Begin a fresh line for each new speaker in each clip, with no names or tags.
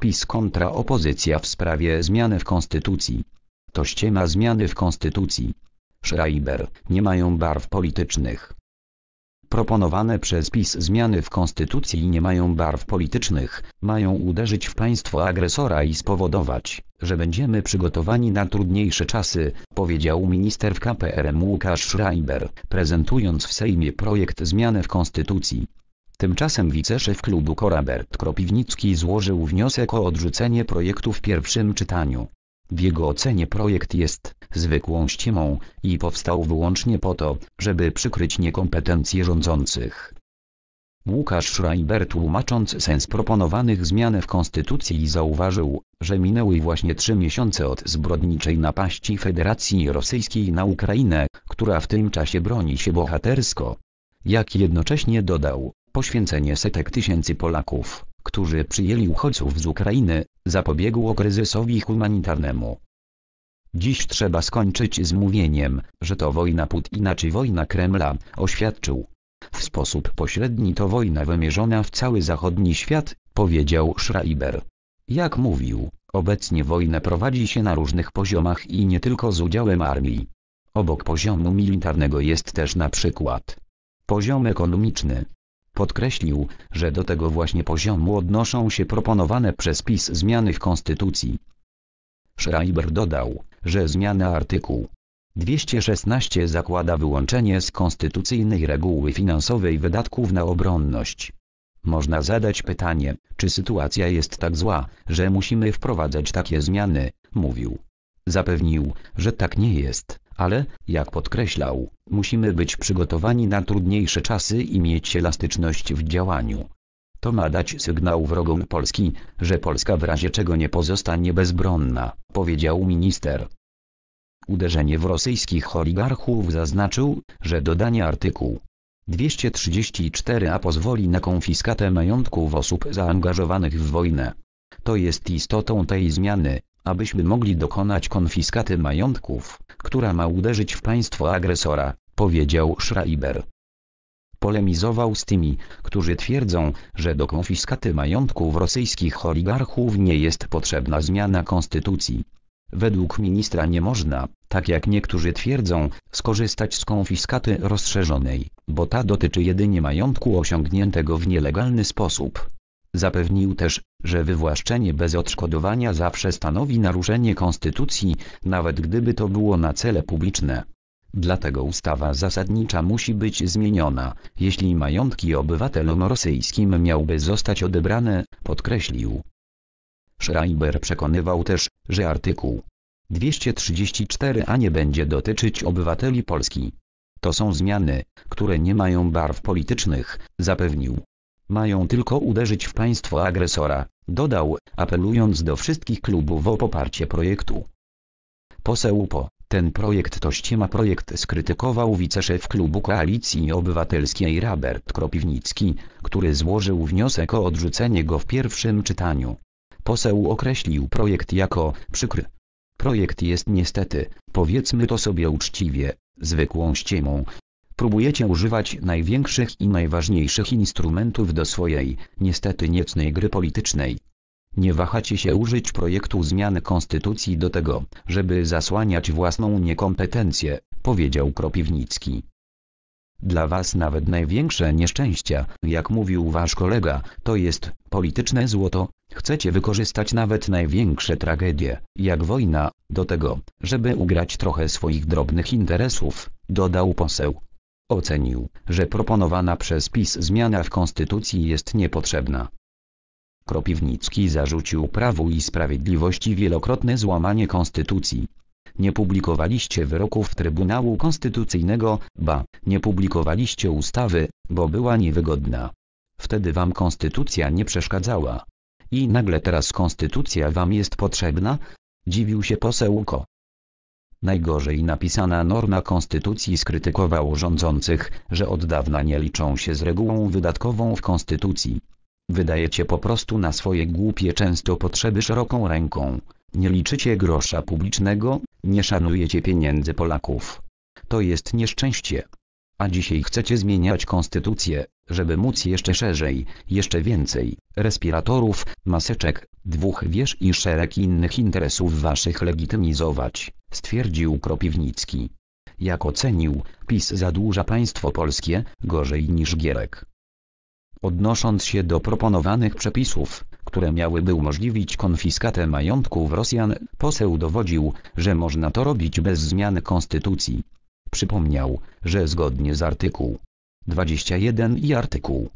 PiS kontra opozycja w sprawie zmiany w Konstytucji. To ściema zmiany w Konstytucji. Schreiber, nie mają barw politycznych. Proponowane przez PiS zmiany w Konstytucji nie mają barw politycznych, mają uderzyć w państwo agresora i spowodować, że będziemy przygotowani na trudniejsze czasy, powiedział minister w KPRM Łukasz Schreiber, prezentując w Sejmie projekt zmiany w Konstytucji. Tymczasem wiceszef klubu Korabert Kropiwnicki złożył wniosek o odrzucenie projektu w pierwszym czytaniu. W jego ocenie projekt jest zwykłą ściemą i powstał wyłącznie po to, żeby przykryć niekompetencje rządzących. Łukasz Schreiber tłumacząc sens proponowanych zmian w Konstytucji zauważył, że minęły właśnie trzy miesiące od zbrodniczej napaści Federacji Rosyjskiej na Ukrainę, która w tym czasie broni się bohatersko. Jak jednocześnie dodał, Poświęcenie setek tysięcy Polaków, którzy przyjęli uchodźców z Ukrainy, zapobiegło kryzysowi humanitarnemu. Dziś trzeba skończyć z mówieniem, że to wojna Putina czy wojna Kremla, oświadczył. W sposób pośredni to wojna wymierzona w cały zachodni świat, powiedział Schreiber. Jak mówił, obecnie wojna prowadzi się na różnych poziomach i nie tylko z udziałem armii. Obok poziomu militarnego jest też na przykład poziom ekonomiczny, Podkreślił, że do tego właśnie poziomu odnoszą się proponowane przez PiS zmiany w Konstytucji. Schreiber dodał, że zmiana artykułu 216 zakłada wyłączenie z konstytucyjnej reguły finansowej wydatków na obronność. Można zadać pytanie, czy sytuacja jest tak zła, że musimy wprowadzać takie zmiany, mówił. Zapewnił, że tak nie jest ale, jak podkreślał, musimy być przygotowani na trudniejsze czasy i mieć elastyczność w działaniu. To ma dać sygnał wrogom Polski, że Polska w razie czego nie pozostanie bezbronna, powiedział minister. Uderzenie w rosyjskich oligarchów zaznaczył, że dodanie artykułu 234a pozwoli na konfiskatę majątków osób zaangażowanych w wojnę. To jest istotą tej zmiany, abyśmy mogli dokonać konfiskaty majątków, która ma uderzyć w państwo agresora, powiedział Schreiber. Polemizował z tymi, którzy twierdzą, że do konfiskaty majątków rosyjskich oligarchów nie jest potrzebna zmiana konstytucji. Według ministra nie można, tak jak niektórzy twierdzą, skorzystać z konfiskaty rozszerzonej, bo ta dotyczy jedynie majątku osiągniętego w nielegalny sposób. Zapewnił też, że wywłaszczenie bez odszkodowania zawsze stanowi naruszenie konstytucji, nawet gdyby to było na cele publiczne. Dlatego ustawa zasadnicza musi być zmieniona, jeśli majątki obywatelom rosyjskim miałby zostać odebrane, podkreślił. Schreiber przekonywał też, że artykuł 234a nie będzie dotyczyć obywateli Polski. To są zmiany, które nie mają barw politycznych, zapewnił. Mają tylko uderzyć w państwo agresora, dodał, apelując do wszystkich klubów o poparcie projektu. Poseł po, ten projekt to ściema projekt skrytykował wiceszef klubu Koalicji Obywatelskiej Robert Kropiwnicki, który złożył wniosek o odrzucenie go w pierwszym czytaniu. Poseł określił projekt jako przykry. Projekt jest niestety, powiedzmy to sobie uczciwie, zwykłą ściemą, Próbujecie używać największych i najważniejszych instrumentów do swojej, niestety niecnej gry politycznej. Nie wahacie się użyć projektu zmiany konstytucji do tego, żeby zasłaniać własną niekompetencję, powiedział Kropiwnicki. Dla was nawet największe nieszczęścia, jak mówił wasz kolega, to jest polityczne złoto. Chcecie wykorzystać nawet największe tragedie, jak wojna, do tego, żeby ugrać trochę swoich drobnych interesów, dodał poseł. Ocenił, że proponowana przez PiS zmiana w konstytucji jest niepotrzebna. Kropiwnicki zarzucił Prawu i Sprawiedliwości wielokrotne złamanie konstytucji. Nie publikowaliście wyroków Trybunału Konstytucyjnego, ba, nie publikowaliście ustawy, bo była niewygodna. Wtedy wam konstytucja nie przeszkadzała. I nagle teraz konstytucja wam jest potrzebna? Dziwił się poseł Ko. Najgorzej napisana norma konstytucji skrytykował rządzących, że od dawna nie liczą się z regułą wydatkową w konstytucji. Wydajecie po prostu na swoje głupie często potrzeby szeroką ręką. Nie liczycie grosza publicznego, nie szanujecie pieniędzy Polaków. To jest nieszczęście. A dzisiaj chcecie zmieniać konstytucję, żeby móc jeszcze szerzej, jeszcze więcej respiratorów, maseczek, dwóch wież i szereg innych interesów waszych legitymizować, stwierdził Kropiwnicki. Jak ocenił, PiS zadłuża państwo polskie, gorzej niż Gierek. Odnosząc się do proponowanych przepisów, które miałyby umożliwić konfiskatę majątków Rosjan, poseł dowodził, że można to robić bez zmiany konstytucji. Przypomniał, że zgodnie z artykuł 21 i artykuł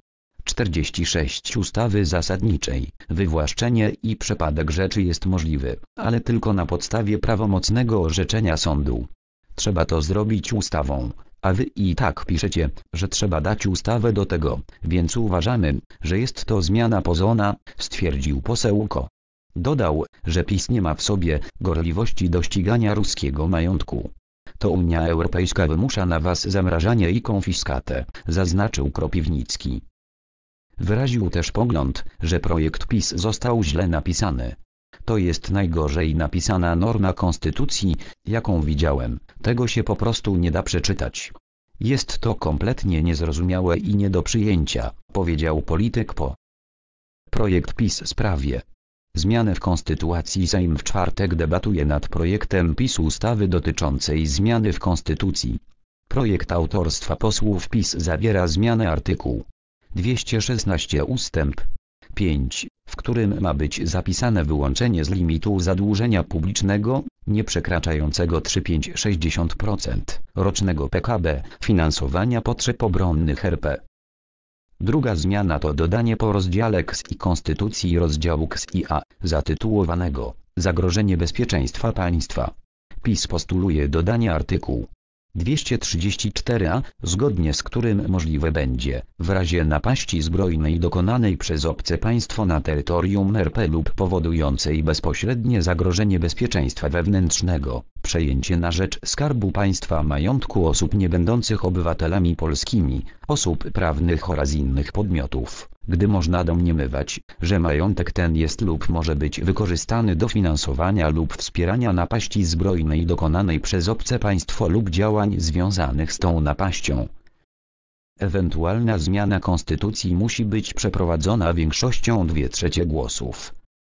46 ustawy zasadniczej, wywłaszczenie i przepadek rzeczy jest możliwy, ale tylko na podstawie prawomocnego orzeczenia sądu. Trzeba to zrobić ustawą, a wy i tak piszecie, że trzeba dać ustawę do tego, więc uważamy, że jest to zmiana pozona, stwierdził poseł Ko. Dodał, że PiS nie ma w sobie gorliwości do ścigania ruskiego majątku. To Unia Europejska wymusza na was zamrażanie i konfiskatę, zaznaczył Kropiwnicki. Wyraził też pogląd, że projekt PiS został źle napisany. To jest najgorzej napisana norma konstytucji, jaką widziałem, tego się po prostu nie da przeczytać. Jest to kompletnie niezrozumiałe i nie do przyjęcia, powiedział polityk po. Projekt PiS sprawie. Zmiany w Konstytucji Sejm w czwartek debatuje nad projektem PiS ustawy dotyczącej zmiany w Konstytucji. Projekt autorstwa posłów PiS zawiera zmianę artykułu 216 ustęp 5, w którym ma być zapisane wyłączenie z limitu zadłużenia publicznego, nie przekraczającego 3,5-60% rocznego PKB, finansowania potrzeb obronnych RP. Druga zmiana to dodanie po rozdziale i Konstytucji rozdziału i a zatytułowanego Zagrożenie bezpieczeństwa państwa. PiS postuluje dodanie artykułu 234a, zgodnie z którym możliwe będzie, w razie napaści zbrojnej dokonanej przez obce państwo na terytorium RP lub powodującej bezpośrednie zagrożenie bezpieczeństwa wewnętrznego, przejęcie na rzecz Skarbu Państwa majątku osób niebędących obywatelami polskimi, osób prawnych oraz innych podmiotów, gdy można domniemywać, że majątek ten jest lub może być wykorzystany do finansowania lub wspierania napaści zbrojnej dokonanej przez obce państwo lub działań związanych z tą napaścią. Ewentualna zmiana konstytucji musi być przeprowadzona większością 2 trzecie głosów.